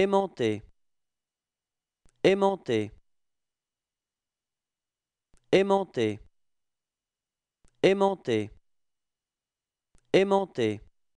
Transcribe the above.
aimanté aimanté aimanté aimanté aimanté